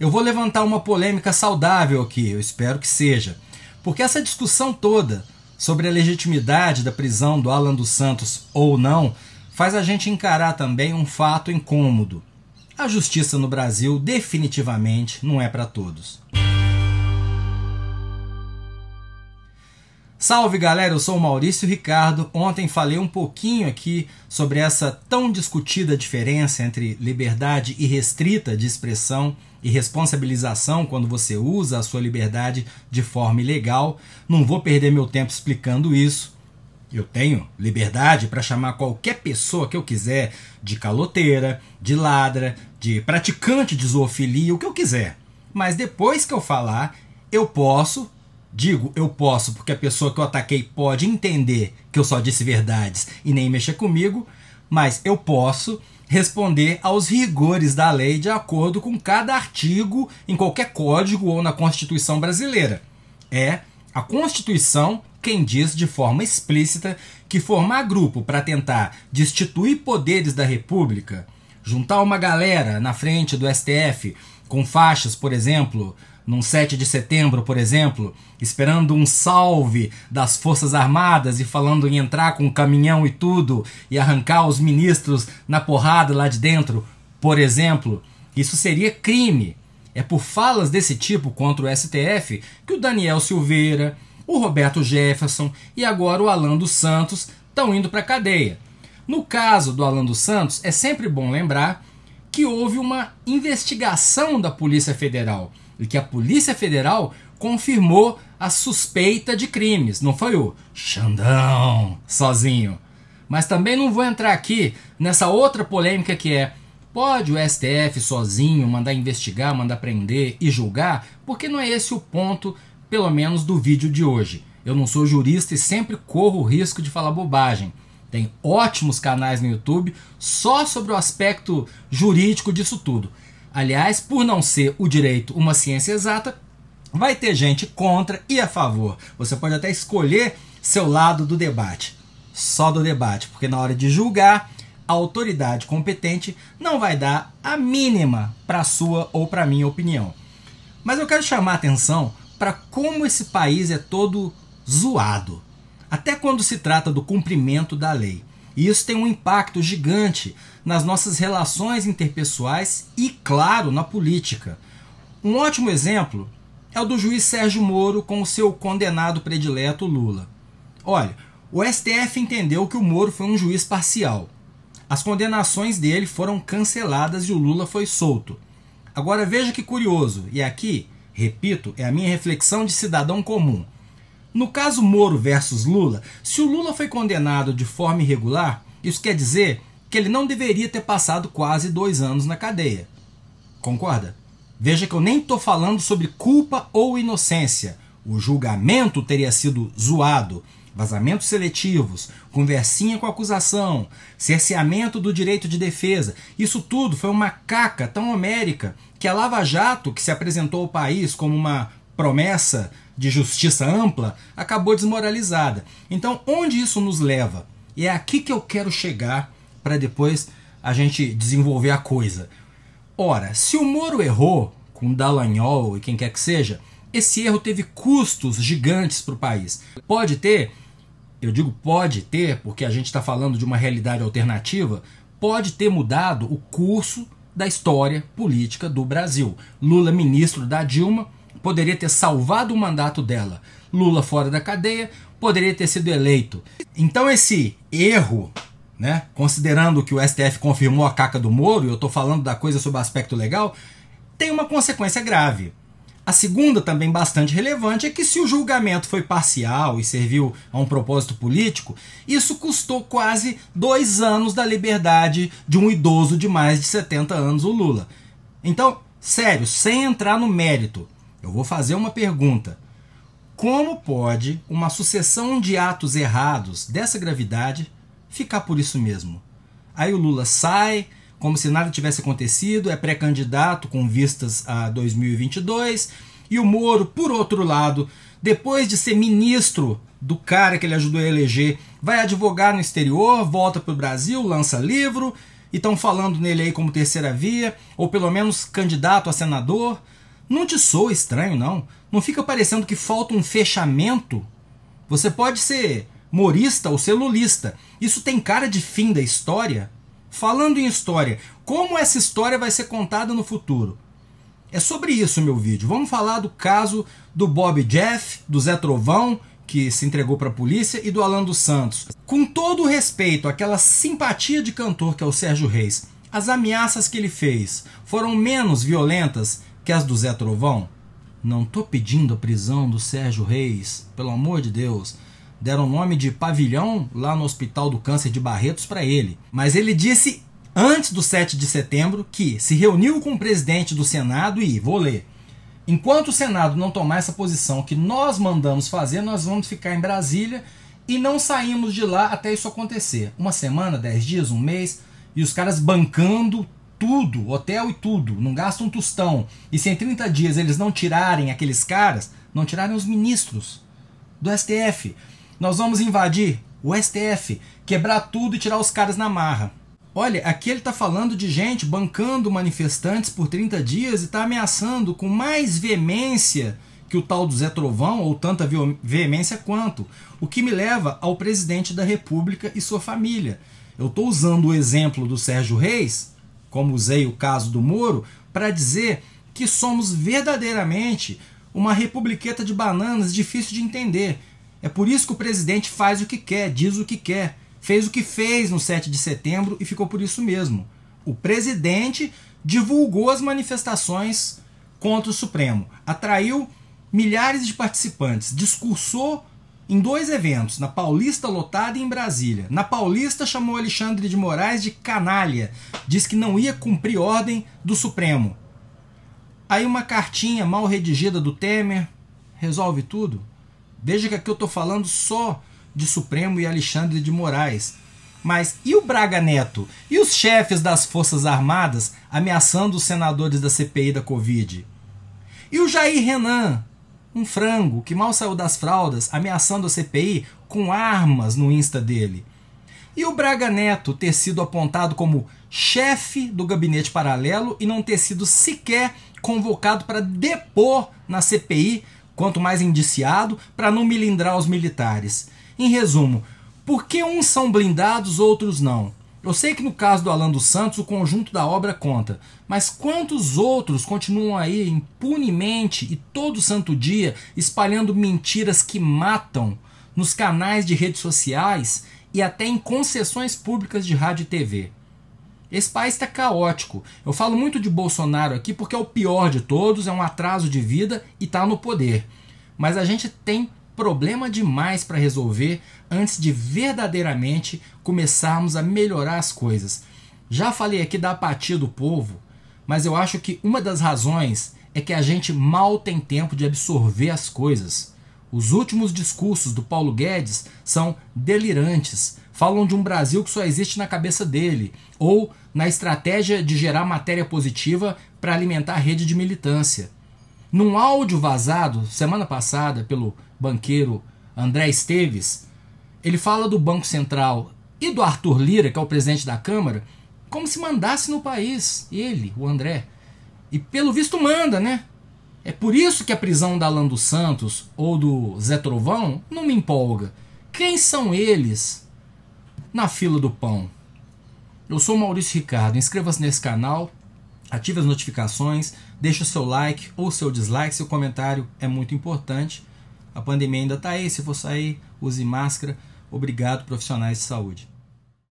Eu vou levantar uma polêmica saudável aqui, eu espero que seja, porque essa discussão toda sobre a legitimidade da prisão do Alan dos Santos ou não faz a gente encarar também um fato incômodo. A justiça no Brasil definitivamente não é para todos. Salve galera, eu sou o Maurício Ricardo. Ontem falei um pouquinho aqui sobre essa tão discutida diferença entre liberdade irrestrita de expressão e responsabilização quando você usa a sua liberdade de forma ilegal. Não vou perder meu tempo explicando isso. Eu tenho liberdade para chamar qualquer pessoa que eu quiser de caloteira, de ladra, de praticante de zoofilia, o que eu quiser. Mas depois que eu falar, eu posso, digo eu posso porque a pessoa que eu ataquei pode entender que eu só disse verdades e nem mexer comigo, mas eu posso responder aos rigores da lei de acordo com cada artigo em qualquer código ou na Constituição brasileira. É a Constituição quem diz de forma explícita que formar grupo para tentar destituir poderes da República, juntar uma galera na frente do STF com faixas, por exemplo, num 7 de setembro, por exemplo, esperando um salve das Forças Armadas e falando em entrar com um caminhão e tudo e arrancar os ministros na porrada lá de dentro, por exemplo, isso seria crime. É por falas desse tipo contra o STF que o Daniel Silveira, o Roberto Jefferson e agora o Alan dos Santos estão indo para a cadeia. No caso do Alan dos Santos, é sempre bom lembrar que houve uma investigação da Polícia Federal e que a Polícia Federal confirmou a suspeita de crimes. Não foi o Xandão sozinho. Mas também não vou entrar aqui nessa outra polêmica que é: pode o STF sozinho mandar investigar, mandar prender e julgar? Porque não é esse o ponto, pelo menos, do vídeo de hoje. Eu não sou jurista e sempre corro o risco de falar bobagem. Tem ótimos canais no YouTube só sobre o aspecto jurídico disso tudo. Aliás, por não ser o direito uma ciência exata, vai ter gente contra e a favor. Você pode até escolher seu lado do debate, só do debate, porque na hora de julgar, a autoridade competente não vai dar a mínima para sua ou para minha opinião. Mas eu quero chamar atenção para como esse país é todo zoado, até quando se trata do cumprimento da lei. E isso tem um impacto gigante nas nossas relações interpessoais e, claro, na política. Um ótimo exemplo é o do juiz Sérgio Moro com o seu condenado predileto Lula. Olha, o STF entendeu que o Moro foi um juiz parcial. As condenações dele foram canceladas e o Lula foi solto. Agora veja que curioso, e aqui, repito, é a minha reflexão de cidadão comum. No caso Moro versus Lula, se o Lula foi condenado de forma irregular, isso quer dizer que ele não deveria ter passado quase dois anos na cadeia. Concorda? Veja que eu nem estou falando sobre culpa ou inocência. O julgamento teria sido zoado. Vazamentos seletivos, conversinha com a acusação, cerceamento do direito de defesa. Isso tudo foi uma caca tão homérica que a Lava Jato, que se apresentou ao país como uma promessa de justiça ampla acabou desmoralizada. Então, onde isso nos leva? E é aqui que eu quero chegar para depois a gente desenvolver a coisa. Ora, se o Moro errou com Dallagnol e quem quer que seja, esse erro teve custos gigantes para o país. Pode ter, eu digo pode ter, porque a gente está falando de uma realidade alternativa, pode ter mudado o curso da história política do Brasil. Lula, ministro da Dilma, poderia ter salvado o mandato dela. Lula fora da cadeia poderia ter sido eleito. Então esse erro, né, considerando que o STF confirmou a caca do Moro, e eu estou falando da coisa o aspecto legal, tem uma consequência grave. A segunda, também bastante relevante, é que se o julgamento foi parcial e serviu a um propósito político, isso custou quase dois anos da liberdade de um idoso de mais de 70 anos, o Lula. Então, sério, sem entrar no mérito, eu vou fazer uma pergunta. Como pode uma sucessão de atos errados dessa gravidade ficar por isso mesmo? Aí o Lula sai, como se nada tivesse acontecido, é pré-candidato com vistas a 2022. E o Moro, por outro lado, depois de ser ministro do cara que ele ajudou a eleger, vai advogar no exterior, volta para o Brasil, lança livro, e estão falando nele aí como terceira via, ou pelo menos candidato a senador. Não te soa estranho, não? Não fica parecendo que falta um fechamento? Você pode ser morista ou celulista. Isso tem cara de fim da história? Falando em história, como essa história vai ser contada no futuro? É sobre isso meu vídeo. Vamos falar do caso do Bob Jeff, do Zé Trovão, que se entregou para a polícia, e do Alan dos Santos. Com todo o respeito àquela simpatia de cantor que é o Sérgio Reis, as ameaças que ele fez foram menos violentas que as do Zé Trovão? Não tô pedindo a prisão do Sérgio Reis, pelo amor de Deus. Deram o nome de pavilhão lá no Hospital do Câncer de Barretos para ele. Mas ele disse antes do 7 de setembro que se reuniu com o presidente do Senado e, vou ler, enquanto o Senado não tomar essa posição que nós mandamos fazer, nós vamos ficar em Brasília e não saímos de lá até isso acontecer. Uma semana, dez dias, um mês, e os caras bancando tudo, hotel e tudo, não gasta um tostão, e se em 30 dias eles não tirarem aqueles caras, não tirarem os ministros do STF, nós vamos invadir o STF, quebrar tudo e tirar os caras na marra. Olha, aqui ele está falando de gente bancando manifestantes por 30 dias e está ameaçando com mais veemência que o tal do Zé Trovão, ou tanta veemência quanto, o que me leva ao presidente da República e sua família. Eu estou usando o exemplo do Sérgio Reis como usei o caso do Moro, para dizer que somos verdadeiramente uma republiqueta de bananas difícil de entender. É por isso que o presidente faz o que quer, diz o que quer, fez o que fez no 7 de setembro e ficou por isso mesmo. O presidente divulgou as manifestações contra o Supremo, atraiu milhares de participantes, discursou em dois eventos, na Paulista lotada e em Brasília. Na Paulista, chamou Alexandre de Moraes de canalha, diz que não ia cumprir ordem do Supremo. Aí uma cartinha mal redigida do Temer resolve tudo. Veja que aqui eu estou falando só de Supremo e Alexandre de Moraes. Mas e o Braga Neto? E os chefes das Forças Armadas ameaçando os senadores da CPI da Covid? E o Jair Renan, um frango que mal saiu das fraldas ameaçando a CPI com armas no Insta dele. E o Braga Neto ter sido apontado como chefe do gabinete paralelo e não ter sido sequer convocado para depor na CPI, quanto mais indiciado, para não milindrar os militares. Em resumo, por que uns são blindados, outros não? Eu sei que no caso do Alan dos Santos o conjunto da obra conta, mas quantos outros continuam aí impunemente e todo santo dia espalhando mentiras que matam nos canais de redes sociais e até em concessões públicas de rádio e TV? Esse país está caótico. Eu falo muito de Bolsonaro aqui porque é o pior de todos, é um atraso de vida e está no poder. Mas a gente tem problema demais para resolver antes de verdadeiramente começarmos a melhorar as coisas. Já falei aqui da apatia do povo, mas eu acho que uma das razões é que a gente mal tem tempo de absorver as coisas. Os últimos discursos do Paulo Guedes são delirantes. Falam de um Brasil que só existe na cabeça dele, ou na estratégia de gerar matéria positiva para alimentar a rede de militância. Num áudio vazado semana passada pelo banqueiro André Esteves, ele fala do Banco Central e do Arthur Lira, que é o presidente da Câmara, como se mandasse no país, ele, o André. E pelo visto manda, né? É por isso que a prisão da Alan dos Santos ou do Zé Trovão não me empolga. Quem são eles na fila do pão? Eu sou Maurício Ricardo, inscreva-se nesse canal, ative as notificações, deixe o seu like ou seu dislike, seu comentário é muito importante a pandemia ainda está aí, se for sair, use máscara. Obrigado, profissionais de saúde.